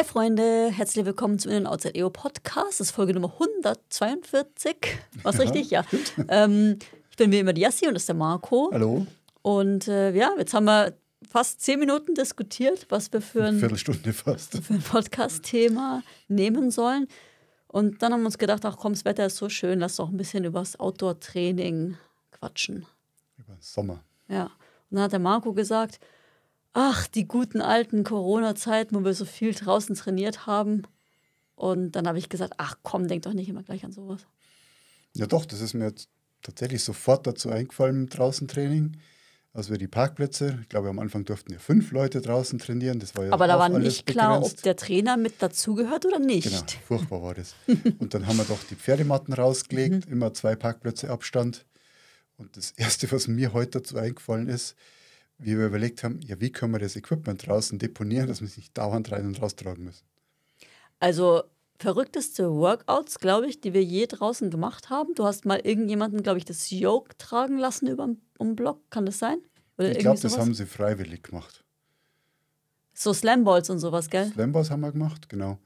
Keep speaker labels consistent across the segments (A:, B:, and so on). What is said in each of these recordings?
A: Hi Freunde, herzlich willkommen zum Innen Outside EO Podcast. Das ist Folge Nummer 142. Was ja, richtig? Ja. Ähm, ich bin wie immer die Yassi und das ist der Marco. Hallo. Und äh, ja, jetzt haben wir fast zehn Minuten diskutiert, was wir für ein, Viertelstunde fast. Für ein Podcast-Thema nehmen sollen. Und dann haben wir uns gedacht, ach komm, das Wetter ist so schön, lass doch ein bisschen über das Outdoor-Training quatschen.
B: Über den Sommer.
A: Ja. Und dann hat der Marco gesagt, ach, die guten alten Corona-Zeiten, wo wir so viel draußen trainiert haben. Und dann habe ich gesagt, ach komm, denk doch nicht immer gleich an sowas.
B: Ja doch, das ist mir tatsächlich sofort dazu eingefallen im Draußentraining. Also wir die Parkplätze, ich glaube am Anfang durften ja fünf Leute draußen trainieren. Das war ja Aber da war nicht begrenzt. klar, ob
A: der Trainer mit dazugehört oder nicht. Genau,
B: furchtbar war das. Und dann haben wir doch die Pferdematten rausgelegt, mhm. immer zwei Parkplätze Abstand. Und das Erste, was mir heute dazu eingefallen ist, wie wir überlegt haben, ja, wie können wir das Equipment draußen deponieren, dass wir es nicht dauernd rein und raustragen müssen.
A: Also verrückteste Workouts, glaube ich, die wir je draußen gemacht haben. Du hast mal irgendjemanden, glaube ich, das Yoke tragen lassen über um Block, kann das sein? Oder ich glaube, das haben
B: sie freiwillig gemacht.
A: So Slamballs und sowas, gell?
B: Slamballs haben wir gemacht, genau.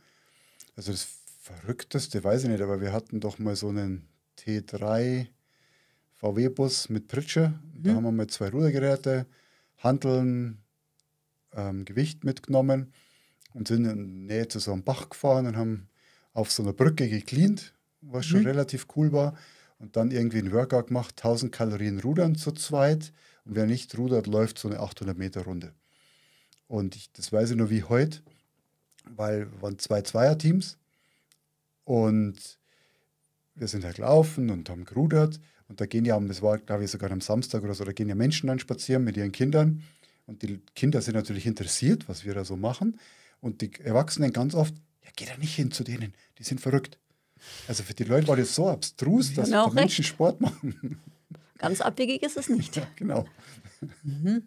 B: Also das Verrückteste, weiß ich nicht, aber wir hatten doch mal so einen T3 VW-Bus mit Pritsche. Da hm. haben wir mal zwei Rudergeräte, Handeln, ähm, Gewicht mitgenommen und sind in der Nähe zu so einem Bach gefahren und haben auf so einer Brücke gecleant, was schon mhm. relativ cool war. Und dann irgendwie einen Workout gemacht, 1000 Kalorien rudern zu zweit. Und wer nicht rudert, läuft so eine 800 Meter Runde. Und ich, das weiß ich nur wie heute, weil waren zwei Zweierteams und wir sind halt gelaufen und haben gerudert. Und da gehen ja, das war glaube ich sogar am Samstag oder so, da gehen ja Menschen dann spazieren mit ihren Kindern. Und die Kinder sind natürlich interessiert, was wir da so machen. Und die Erwachsenen ganz oft, ja, geh da nicht hin zu denen, die sind verrückt. Also für die Leute war das so abstrus, dass genau Menschen Sport machen.
A: Ganz abwegig ist es nicht. Ja,
B: genau. Mhm.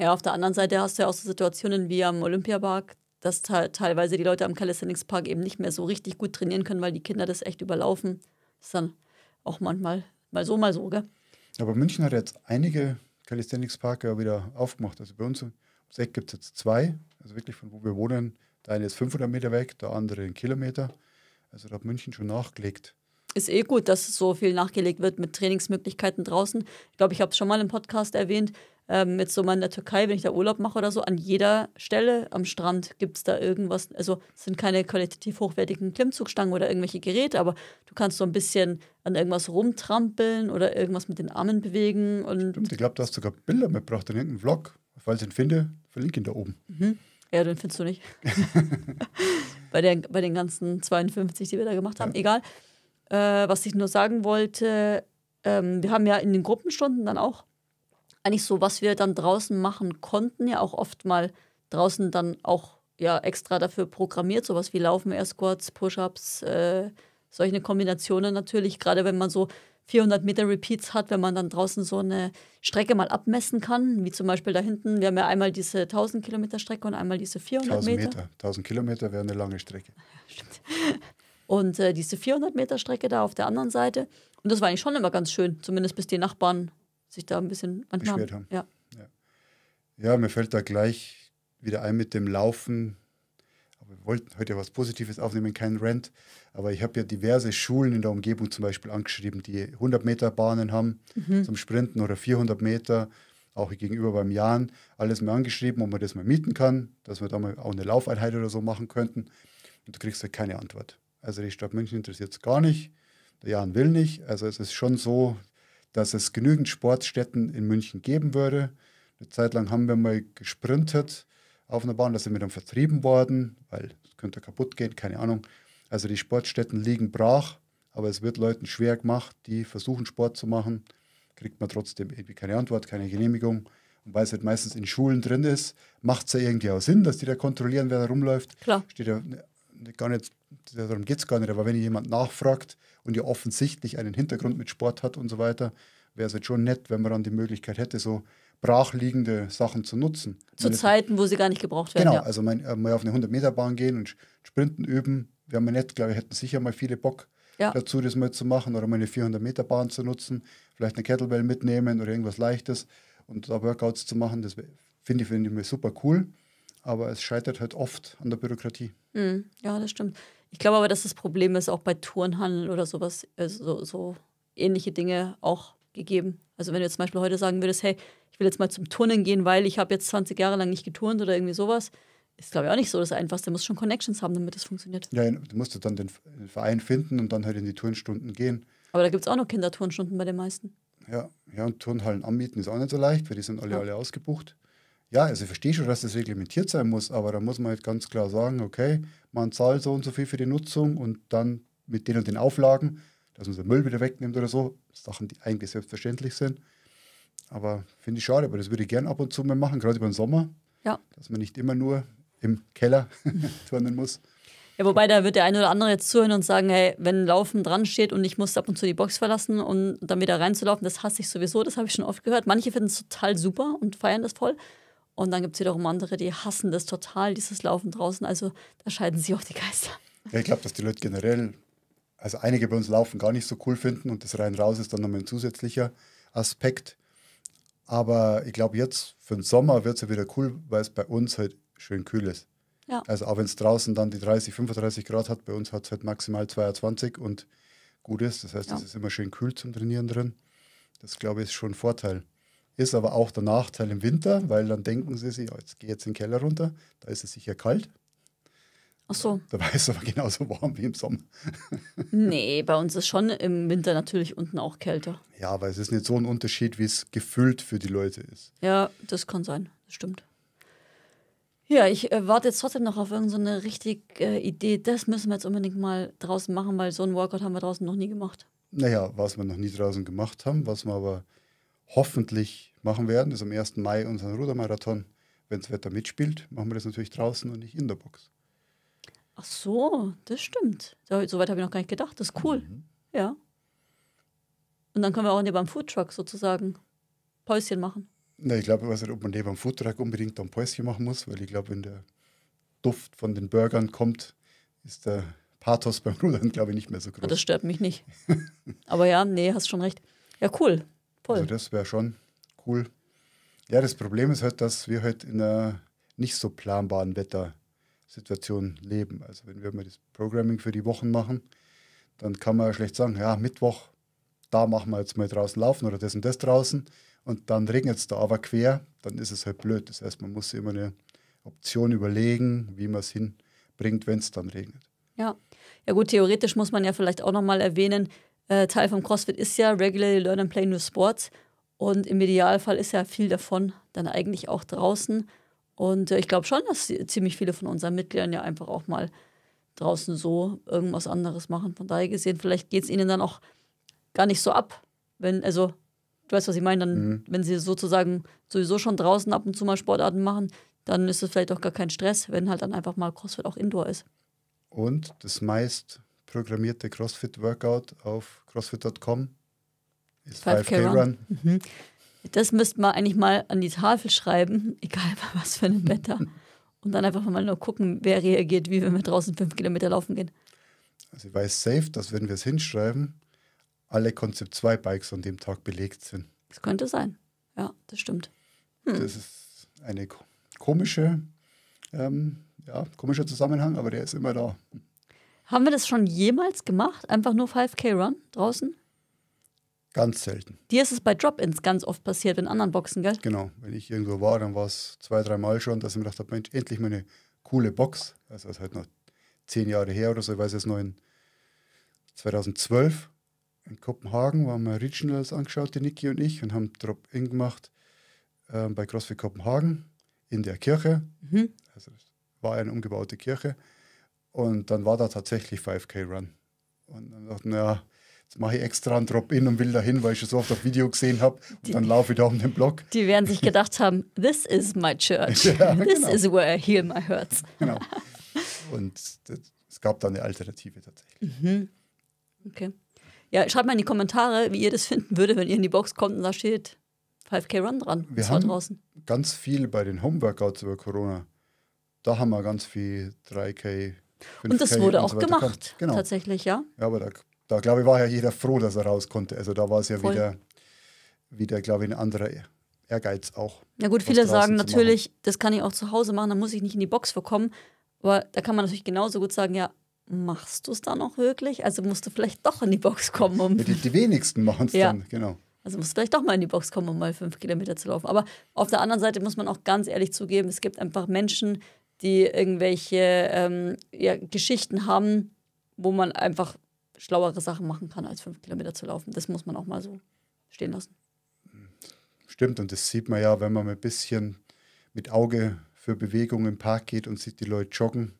A: Ja, auf der anderen Seite hast du ja auch so Situationen wie am Olympiapark, dass teilweise die Leute am Calisthenics Park eben nicht mehr so richtig gut trainieren können, weil die Kinder das echt überlaufen. Das ist dann auch manchmal mal so, mal so. Gell?
B: Aber München hat jetzt einige Calisthenics-Parke wieder aufgemacht. Also bei uns im Eck gibt es jetzt zwei, also wirklich von wo wir wohnen. Der eine ist 500 Meter weg, der andere einen Kilometer. Also da hat München schon nachgelegt.
A: Ist eh gut, dass so viel nachgelegt wird mit Trainingsmöglichkeiten draußen. Ich glaube, ich habe es schon mal im Podcast erwähnt ähm, mit so mal in der Türkei, wenn ich da Urlaub mache oder so, an jeder Stelle am Strand gibt es da irgendwas. Also es sind keine qualitativ hochwertigen Klimmzugstangen oder irgendwelche Geräte, aber du kannst so ein bisschen an irgendwas rumtrampeln oder irgendwas mit den Armen bewegen. Und Stimmt,
B: ich glaube, du hast sogar Bilder mitgebracht in irgendeinem Vlog. Falls ich ihn finde, verlinke ihn da oben.
A: Mhm. Ja, den findest du nicht. bei, der, bei den ganzen 52, die wir da gemacht haben. Ja. Egal. Äh, was ich nur sagen wollte, ähm, wir haben ja in den Gruppenstunden dann auch eigentlich so, was wir dann draußen machen konnten, ja auch oft mal draußen dann auch ja extra dafür programmiert, sowas wie Laufen, Air Squats, Push-Ups, äh, solche Kombinationen natürlich, gerade wenn man so 400 Meter Repeats hat, wenn man dann draußen so eine Strecke mal abmessen kann, wie zum Beispiel da hinten. Wir haben ja einmal diese 1000 Kilometer Strecke und einmal diese 400 1000 Meter. Meter.
B: 1000 Kilometer wäre eine lange Strecke. Ja,
A: und äh, diese 400 Meter Strecke da auf der anderen Seite. Und das war eigentlich schon immer ganz schön, zumindest bis die Nachbarn sich da ein bisschen beschwert haben. Ja. ja.
B: Ja. mir fällt da gleich wieder ein mit dem Laufen. Aber wir wollten heute was Positives aufnehmen, kein Rent. Aber ich habe ja diverse Schulen in der Umgebung zum Beispiel angeschrieben, die 100 Meter Bahnen haben mhm. zum Sprinten oder 400 Meter auch gegenüber beim Jan, alles mal angeschrieben, ob man das mal mieten kann, dass wir da mal auch eine Laufeinheit oder so machen könnten. Und du kriegst halt keine Antwort. Also die Stadt München interessiert es gar nicht, der Jan will nicht. Also es ist schon so, dass es genügend Sportstätten in München geben würde. Eine Zeit lang haben wir mal gesprintet auf einer Bahn, da sind wir dann vertrieben worden, weil es könnte kaputt gehen, keine Ahnung. Also die Sportstätten liegen brach, aber es wird Leuten schwer gemacht, die versuchen Sport zu machen, kriegt man trotzdem irgendwie keine Antwort, keine Genehmigung. Und weil es halt meistens in Schulen drin ist, macht es ja irgendwie auch Sinn, dass die da kontrollieren, wer da rumläuft. Klar. Steht ja gar nicht, darum geht es gar nicht, aber wenn jemand nachfragt und ja offensichtlich einen Hintergrund mit Sport hat und so weiter, wäre es jetzt halt schon nett, wenn man dann die Möglichkeit hätte, so brachliegende Sachen zu nutzen. Zu meine,
A: Zeiten, wo sie gar nicht gebraucht werden. Genau, ja. also
B: mein, äh, mal auf eine 100-Meter-Bahn gehen und Sprinten üben, wäre mir nett, glaube ich, hätten sicher mal viele Bock ja. dazu, das mal zu machen oder mal eine 400-Meter-Bahn zu nutzen, vielleicht eine Kettlebell mitnehmen oder irgendwas Leichtes und da Workouts zu machen, das finde ich, finde ich mir super cool aber es scheitert halt oft an der Bürokratie.
A: Mhm. Ja, das stimmt. Ich glaube aber, dass das Problem ist auch bei Tourenhandel oder sowas, also so, so ähnliche Dinge auch gegeben. Also wenn du jetzt zum Beispiel heute sagen würdest, hey, ich will jetzt mal zum Turnen gehen, weil ich habe jetzt 20 Jahre lang nicht geturnt oder irgendwie sowas, ist glaube ich auch nicht so das Einfachste. Du musst schon Connections haben, damit das funktioniert.
B: Ja, du musst dann den Verein finden und dann halt in die Turnstunden gehen.
A: Aber da gibt es auch noch Kinderturnstunden bei den meisten.
B: Ja, ja, und Turnhallen anmieten ist auch nicht so leicht, weil die sind alle, ja. alle ausgebucht. Ja, also ich verstehe schon, dass das reglementiert sein muss, aber da muss man halt ganz klar sagen, okay, man zahlt so und so viel für die Nutzung und dann mit den und den Auflagen, dass man den Müll wieder wegnimmt oder so. Sachen, die eigentlich selbstverständlich sind. Aber finde ich schade, aber das würde ich gern ab und zu mal machen, gerade über den Sommer. Ja. Dass man nicht immer nur im Keller turnen muss.
A: Ja, wobei da wird der eine oder andere jetzt zuhören und sagen, hey, wenn Laufen dran steht und ich muss ab und zu die Box verlassen, um dann wieder reinzulaufen, das hasse ich sowieso, das habe ich schon oft gehört. Manche finden es total super und feiern das voll. Und dann gibt es wiederum andere, die hassen das total, dieses Laufen draußen. Also da scheiden sich auch die Geister.
B: Ja, ich glaube, dass die Leute generell, also einige bei uns laufen gar nicht so cool finden und das rein raus ist dann nochmal ein zusätzlicher Aspekt. Aber ich glaube, jetzt für den Sommer wird es ja wieder cool, weil es bei uns halt schön kühl ist. Ja. Also auch wenn es draußen dann die 30, 35 Grad hat, bei uns hat es halt maximal 22 und gut ist. Das heißt, es ist immer schön kühl zum Trainieren drin. Das glaube ich ist schon ein Vorteil. Ist aber auch der Nachteil im Winter, weil dann denken sie sich, jetzt gehe jetzt in den Keller runter, da ist es sicher kalt. Ach so. Dabei ist es aber genauso warm wie im Sommer.
A: nee, bei uns ist schon im Winter natürlich unten auch kälter.
B: Ja, aber es ist nicht so ein Unterschied, wie es gefüllt für die Leute ist.
A: Ja, das kann sein, das stimmt. Ja, ich äh, warte jetzt trotzdem noch auf irgendeine so richtige äh, Idee. Das müssen wir jetzt unbedingt mal draußen machen, weil so einen Workout haben wir draußen noch nie gemacht.
B: Naja, was wir noch nie draußen gemacht haben, was wir aber hoffentlich machen werden, ist am 1. Mai unseren Rudermarathon. Wenn das Wetter mitspielt, machen wir das natürlich draußen und nicht in der Box.
A: Ach so, das stimmt. Soweit habe ich noch gar nicht gedacht. Das ist cool. Mhm. Ja. Und dann können wir auch neben dem Foodtruck sozusagen Päuschen machen.
B: Na, ich glaube, ich weiß nicht, ob man neben dem Foodtruck unbedingt ein Päuschen machen muss, weil ich glaube, wenn der Duft von den Burgern kommt, ist der Pathos beim Rudern, glaube ich, nicht mehr so ah, groß. Das
A: stört mich nicht. Aber ja, nee, hast schon recht. Ja, cool. Also Voll. Also
B: das wäre schon cool. Ja, das Problem ist halt, dass wir halt in einer nicht so planbaren Wettersituation leben. Also wenn wir mal das Programming für die Wochen machen, dann kann man ja schlecht sagen, ja, Mittwoch, da machen wir jetzt mal draußen laufen oder das und das draußen und dann regnet es da aber quer, dann ist es halt blöd. Das heißt, man muss immer eine Option überlegen, wie man es hinbringt, wenn es dann regnet.
A: Ja. ja gut, theoretisch muss man ja vielleicht auch nochmal erwähnen, äh, Teil vom CrossFit ist ja regularly learn and play new sports. Und im Idealfall ist ja viel davon dann eigentlich auch draußen. Und äh, ich glaube schon, dass ziemlich viele von unseren Mitgliedern ja einfach auch mal draußen so irgendwas anderes machen. Von daher gesehen, vielleicht geht es ihnen dann auch gar nicht so ab, wenn, also du weißt, was ich meine, dann, mhm. wenn sie sozusagen sowieso schon draußen ab und zu mal Sportarten machen, dann ist es vielleicht auch gar kein Stress, wenn halt dann einfach mal CrossFit auch Indoor ist.
B: Und das meist programmierte CrossFit-Workout auf crossfit.com. Ist 5K, 5K Run. Run.
A: Mhm. Das müsste man eigentlich mal an die Tafel schreiben, egal bei was für ein Wetter. Und dann einfach mal nur gucken, wer reagiert, wie wenn wir draußen fünf Kilometer laufen gehen.
B: Also ich weiß safe, dass wenn wir es hinschreiben, alle Concept 2 Bikes an dem Tag belegt sind.
A: Das könnte sein. Ja, das stimmt. Hm. Das
B: ist eine komische, ähm, ja, komischer Zusammenhang, aber der ist immer da.
A: Haben wir das schon jemals gemacht? Einfach nur 5K Run draußen?
B: Ganz selten.
A: Dir ist es bei Drop-Ins ganz oft passiert, in anderen Boxen, gell?
B: Genau. Wenn ich irgendwo war, dann war es zwei, dreimal schon, dass ich mir gedacht habe, Mensch, endlich mal eine coole Box. Also das ist halt noch zehn Jahre her oder so. Ich weiß jetzt noch, in 2012 in Kopenhagen waren wir Originals angeschaut, die Niki und ich, und haben Drop-In gemacht äh, bei CrossFit Kopenhagen in der Kirche. Mhm. Also war eine umgebaute Kirche. Und dann war da tatsächlich 5K Run. Und dann dachte ich, naja, jetzt mache ich extra einen Drop-In und will dahin, weil ich es so oft auf Video gesehen habe. Und die, dann laufe ich da um den Block.
A: Die werden sich gedacht haben, this is my church. Ja, this genau. is where I heal my hurts. Genau.
B: Und das, es gab da eine Alternative tatsächlich.
A: Mhm. Okay. Ja, schreibt mal in die Kommentare, wie ihr das finden würdet, wenn ihr in die Box kommt und da steht 5K Run dran. Wir haben draußen.
B: ganz viel bei den Homeworkouts über Corona. Da haben wir ganz viel 3K und das Ferien wurde auch so gemacht, genau.
A: tatsächlich, ja.
B: Ja, aber da, da, glaube ich, war ja jeder froh, dass er raus konnte. Also da war es ja Voll. wieder, wieder, glaube ich, ein anderer Ehrgeiz auch. Na ja gut, viele sagen natürlich,
A: das kann ich auch zu Hause machen, dann muss ich nicht in die Box verkommen. Aber da kann man natürlich genauso gut sagen, ja, machst du es dann auch wirklich? Also musst du vielleicht doch in die Box kommen. Um ja, die,
B: die, wenigsten machen es ja. dann, genau.
A: Also musst du vielleicht doch mal in die Box kommen, um mal fünf Kilometer zu laufen. Aber auf der anderen Seite muss man auch ganz ehrlich zugeben, es gibt einfach Menschen, die irgendwelche ähm, ja, Geschichten haben, wo man einfach schlauere Sachen machen kann, als fünf Kilometer zu laufen. Das muss man auch mal so stehen lassen.
B: Stimmt, und das sieht man ja, wenn man ein bisschen mit Auge für Bewegung im Park geht und sieht die Leute joggen,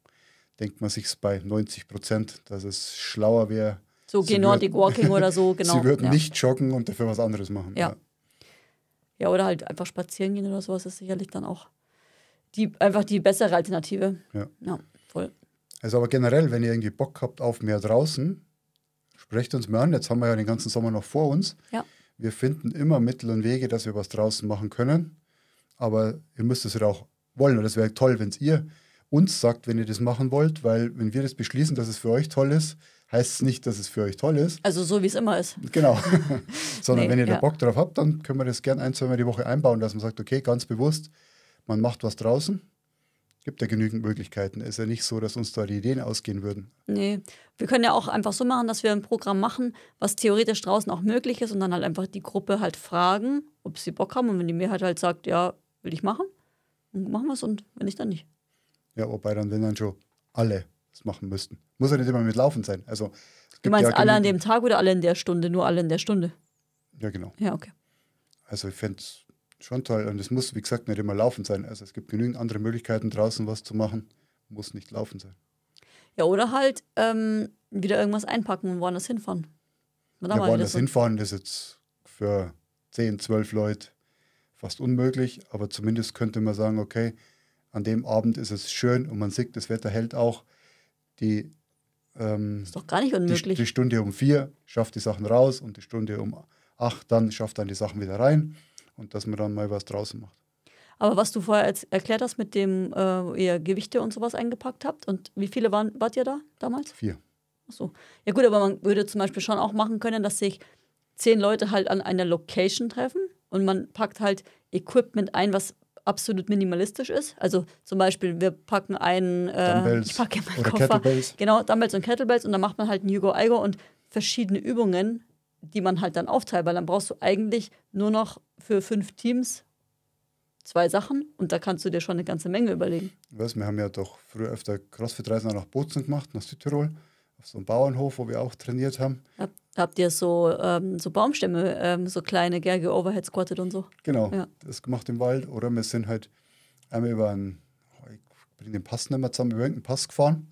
B: denkt man sich bei 90 Prozent, dass es schlauer wäre.
A: So Sie Nordic Walking oder so, genau. Sie würden ja. nicht
B: joggen und dafür was anderes machen.
A: Ja. ja. ja. oder halt einfach spazieren gehen oder sowas ist sicherlich dann auch die, einfach die bessere Alternative. Ja. ja,
B: voll. Also aber generell, wenn ihr irgendwie Bock habt auf mehr draußen, sprecht uns mal an. Jetzt haben wir ja den ganzen Sommer noch vor uns. Ja. Wir finden immer Mittel und Wege, dass wir was draußen machen können. Aber ihr müsst es ja auch wollen. Und das wäre toll, wenn es ihr uns sagt, wenn ihr das machen wollt, weil wenn wir das beschließen, dass es für euch toll ist, heißt es nicht, dass es für euch toll ist.
A: Also so wie es immer ist. Genau. Sondern nee, wenn ihr ja. da Bock
B: drauf habt, dann können wir das gerne ein, zwei Mal die Woche einbauen, dass man sagt, okay, ganz bewusst, man macht was draußen, gibt ja genügend Möglichkeiten. Ist ja nicht so, dass uns da die Ideen ausgehen würden.
A: Nee, wir können ja auch einfach so machen, dass wir ein Programm machen, was theoretisch draußen auch möglich ist und dann halt einfach die Gruppe halt fragen, ob sie Bock haben. Und wenn die Mehrheit halt sagt, ja, will ich machen, dann machen wir es und wenn nicht, dann nicht.
B: Ja, wobei dann, wenn dann schon alle es machen müssten. Muss ja nicht immer mit Laufen sein. Also,
A: du meinst ja alle an dem Tag oder alle in der Stunde? Nur alle in der Stunde? Ja, genau. Ja, okay.
B: Also ich fände es schon toll. Und es muss, wie gesagt, nicht immer laufen sein. Also es gibt genügend andere Möglichkeiten, draußen was zu machen. Muss nicht laufen sein.
A: Ja, oder halt ähm, wieder irgendwas einpacken und woanders hinfahren. Ja, woanders
B: hinfahren ist jetzt für 10, 12 Leute fast unmöglich, aber zumindest könnte man sagen, okay, an dem Abend ist es schön und man sieht, das Wetter hält auch. Die, ähm, ist doch gar nicht unmöglich. Die, die Stunde um vier schafft die Sachen raus und die Stunde um acht dann schafft dann die Sachen wieder rein und dass man dann mal was draußen macht.
A: Aber was du vorher erklärt hast mit dem, äh, ihr Gewichte und sowas eingepackt habt und wie viele waren, wart ihr da damals? Vier. Ach so. Ja gut, aber man würde zum Beispiel schon auch machen können, dass sich zehn Leute halt an einer Location treffen und man packt halt Equipment ein, was absolut minimalistisch ist. Also zum Beispiel, wir packen einen, äh, ich packe meinen Koffer, Kettlebells. genau, Dumbbells und Kettlebells und dann macht man halt ein Hugo Igo und verschiedene Übungen die man halt dann aufteilt, weil dann brauchst du eigentlich nur noch für fünf Teams zwei Sachen und da kannst du dir schon eine ganze Menge überlegen. Ich
B: wir haben ja doch früher öfter Crossfit-Reisen nach Bozen gemacht, nach Südtirol, auf so einem Bauernhof, wo wir auch trainiert haben. Hab,
A: habt ihr so, ähm, so Baumstämme, ähm, so kleine Gerge Overhead squatted und so? Genau, ja.
B: das gemacht im Wald. Oder wir sind halt einmal über einen, oh, ich bringe den Pass nicht mehr zusammen, über irgendeinen Pass gefahren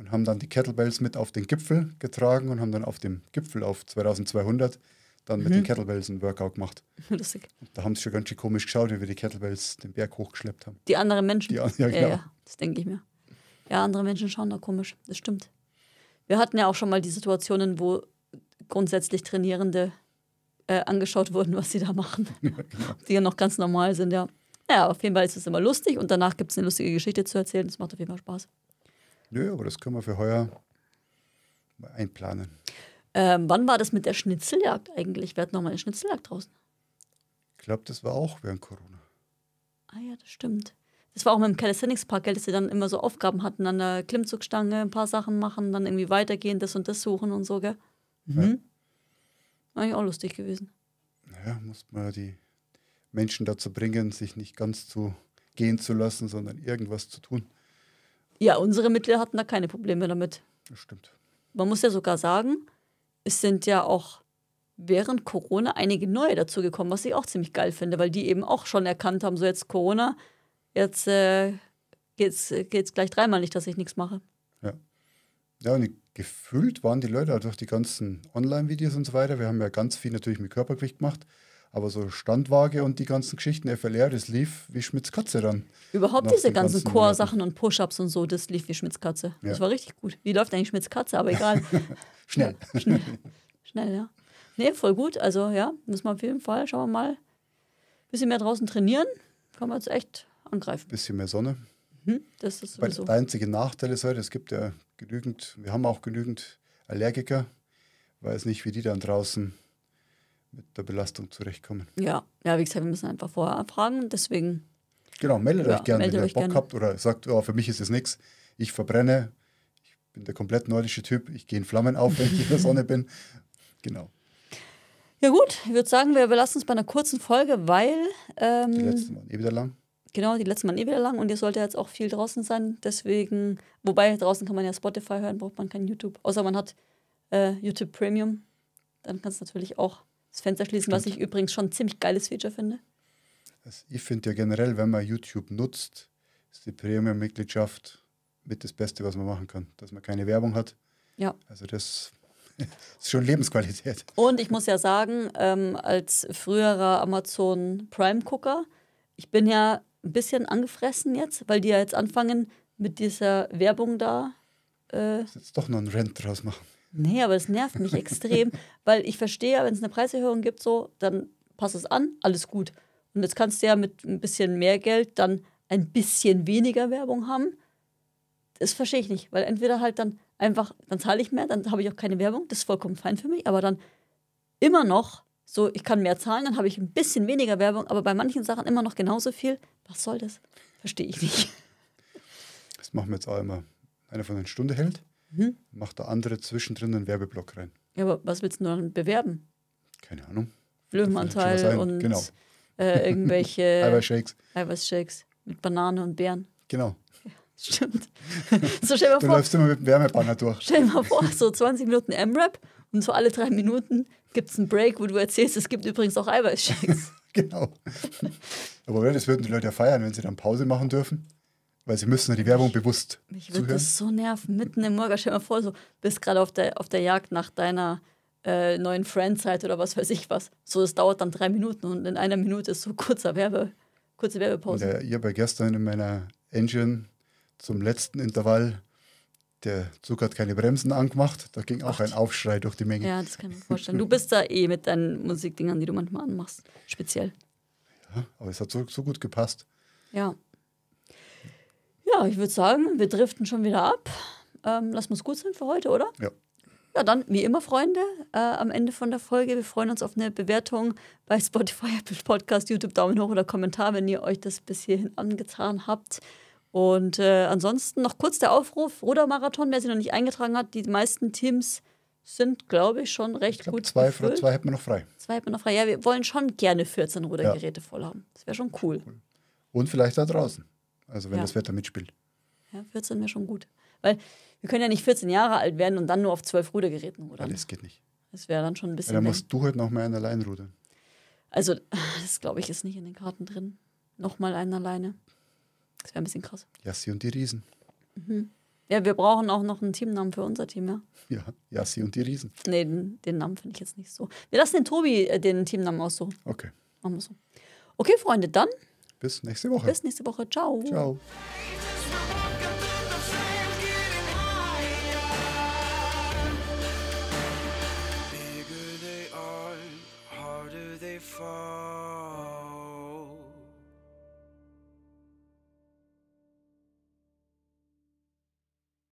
B: und haben dann die Kettlebells mit auf den Gipfel getragen und haben dann auf dem Gipfel auf 2200 dann mit den mhm. Kettlebells ein Workout gemacht. Lustig. Und da haben sie schon ganz schön komisch geschaut, wie wir die Kettlebells den Berg hochgeschleppt haben.
A: Die anderen Menschen. Die an ja, genau. ja, ja, das denke ich mir. Ja, andere Menschen schauen da komisch. Das stimmt. Wir hatten ja auch schon mal die Situationen, wo grundsätzlich Trainierende äh, angeschaut wurden, was sie da machen. Ja, genau. Die ja noch ganz normal sind, ja. Ja, auf jeden Fall ist es immer lustig und danach gibt es eine lustige Geschichte zu erzählen. Das macht auf jeden Fall Spaß.
B: Nö, aber das können wir für heuer einplanen.
A: Ähm, wann war das mit der Schnitzeljagd eigentlich? Wer hat nochmal eine Schnitzeljagd draußen.
B: Ich glaube, das war auch während Corona.
A: Ah ja, das stimmt. Das war auch mit dem Calisthenics Park, dass sie dann immer so Aufgaben hatten, an der Klimmzugstange ein paar Sachen machen, dann irgendwie weitergehen, das und das suchen und so, gell? Mhm. Ja. Eigentlich auch lustig gewesen.
B: Naja, muss man die Menschen dazu bringen, sich nicht ganz zu gehen zu lassen, sondern irgendwas zu tun.
A: Ja, unsere Mitglieder hatten da keine Probleme damit. Das stimmt. Man muss ja sogar sagen, es sind ja auch während Corona einige neue dazugekommen, was ich auch ziemlich geil finde, weil die eben auch schon erkannt haben, so jetzt Corona, jetzt äh, es geht's gleich dreimal nicht, dass ich nichts mache.
B: Ja. Ja, und gefühlt waren die Leute halt durch die ganzen Online-Videos und so weiter. Wir haben ja ganz viel natürlich mit Körpergewicht gemacht. Aber so Standwaage und die ganzen Geschichten, FLR, das lief wie Schmitz Katze dann. Überhaupt diese ganzen, ganzen
A: core und Push-Ups und so, das lief wie Schmitz Katze. Ja. Das war richtig gut. Wie läuft eigentlich Schmitz Katze, aber egal. schnell. schnell. ja. Nee, voll gut. Also ja, müssen wir auf jeden Fall, schauen wir mal, ein bisschen mehr draußen trainieren. Kann man jetzt echt
B: angreifen. Ein Bisschen mehr Sonne.
A: Mhm, das ist sowieso. Der einzige
B: Nachteil ist halt, es gibt ja genügend, wir haben auch genügend Allergiker. Weiß nicht, wie die dann draußen mit der Belastung zurechtkommen.
A: Ja, ja, wie gesagt, wir müssen einfach vorher anfragen deswegen. Genau, meldet ja, euch gerne, meldet wenn ihr Bock gerne.
B: habt oder sagt, oh, für mich ist es nichts, ich verbrenne, ich bin der komplett nordische Typ, ich gehe in Flammen auf, wenn ich in der Sonne bin. Genau.
A: Ja gut, ich würde sagen, wir belassen uns bei einer kurzen Folge, weil... Ähm, die letzten waren eh wieder lang. Genau, die letzten waren eh wieder lang und ihr solltet jetzt auch viel draußen sein. Deswegen, wobei draußen kann man ja Spotify hören, braucht man kein YouTube. Außer man hat äh, YouTube Premium. Dann kann es natürlich auch das Fenster schließen, Stimmt. was ich übrigens schon ein ziemlich geiles Feature finde.
B: Also ich finde ja generell, wenn man YouTube nutzt, ist die Premium-Mitgliedschaft mit das Beste, was man machen kann, dass man keine Werbung hat. Ja. Also das ist schon Lebensqualität.
A: Und ich muss ja sagen, ähm, als früherer Amazon Prime-Gucker, ich bin ja ein bisschen angefressen jetzt, weil die ja jetzt anfangen mit dieser Werbung da. Äh, jetzt
B: doch noch einen Rent draus machen.
A: Nee, aber das nervt mich extrem, weil ich verstehe, ja, wenn es eine Preiserhöhung gibt, so, dann passt es an, alles gut. Und jetzt kannst du ja mit ein bisschen mehr Geld dann ein bisschen weniger Werbung haben. Das verstehe ich nicht, weil entweder halt dann einfach, dann zahle ich mehr, dann habe ich auch keine Werbung, das ist vollkommen fein für mich, aber dann immer noch so, ich kann mehr zahlen, dann habe ich ein bisschen weniger Werbung, aber bei manchen Sachen immer noch genauso viel. Was soll das? Verstehe ich nicht.
B: Das machen wir jetzt auch immer. Eine von den Stunde hält. Mhm. Macht der andere zwischendrin einen Werbeblock rein.
A: Ja, aber was willst du dann bewerben? Keine Ahnung. Löwenanteil und äh, genau. äh, irgendwelche Eiweißshakes. Eiweißshakes mit Banane und Beeren. Genau. stimmt. so stell mal vor. Du läufst immer mit dem Wärmebanner durch. Stell dir mal vor, so 20 Minuten M-Rap und so alle drei Minuten gibt es einen Break, wo du erzählst, es gibt übrigens auch Eiweißshakes. genau.
B: Aber das würden die Leute ja feiern, wenn sie dann Pause machen dürfen. Weil sie müssen ja die Werbung bewusst Mich würde das so
A: nerven, mitten im Morgen. Stell dir mal vor, so bist gerade auf der, auf der Jagd nach deiner äh, neuen Friendzeit oder was weiß ich was. So, das dauert dann drei Minuten und in einer Minute ist so kurzer Werbe, kurze Werbepause. Und, äh,
B: ich habe gestern in meiner Engine zum letzten Intervall, der Zug hat keine Bremsen angemacht, da ging auch Gott. ein Aufschrei durch die Menge. Ja,
A: das kann ich mir vorstellen. Du bist da eh mit deinen Musikdingern, die du manchmal anmachst, speziell.
B: Ja, aber es hat so, so gut gepasst.
A: Ja. Ja, ich würde sagen, wir driften schon wieder ab. Ähm, lassen wir es gut sein für heute, oder? Ja. Ja, dann wie immer, Freunde, äh, am Ende von der Folge. Wir freuen uns auf eine Bewertung bei Spotify, Apple Podcast, YouTube, Daumen hoch oder Kommentar, wenn ihr euch das bis hierhin angetan habt. Und äh, ansonsten noch kurz der Aufruf: Rudermarathon, wer sich noch nicht eingetragen hat, die meisten Teams sind, glaube ich, schon recht ich glaub, gut. Zwei, gefüllt. zwei hat man noch frei. Zwei hätten wir noch frei. Ja, wir wollen schon gerne 14 Rudergeräte ja. voll haben. Das wäre schon cool.
B: Und vielleicht da draußen. Also wenn ja. das Wetter mitspielt.
A: Ja, 14 wäre schon gut. Weil wir können ja nicht 14 Jahre alt werden und dann nur auf 12 Rudergeräten rudern. das geht nicht. Das wäre dann schon ein bisschen. Weil dann musst
B: du halt noch mal einen allein rudern.
A: Also, das glaube ich ist nicht in den Karten drin. Nochmal einen alleine. Das wäre ein bisschen krass.
B: Jassi und die Riesen.
A: Mhm. Ja, wir brauchen auch noch einen Teamnamen für unser Team, ja?
B: Ja, Jassi und die
A: Riesen. Nee, den, den Namen finde ich jetzt nicht so. Wir lassen den Tobi äh, den Teamnamen aussuchen. Okay. Machen wir so. Okay, Freunde, dann
B: bis nächste Woche. Bis
A: nächste Woche. Ciao. Ciao. far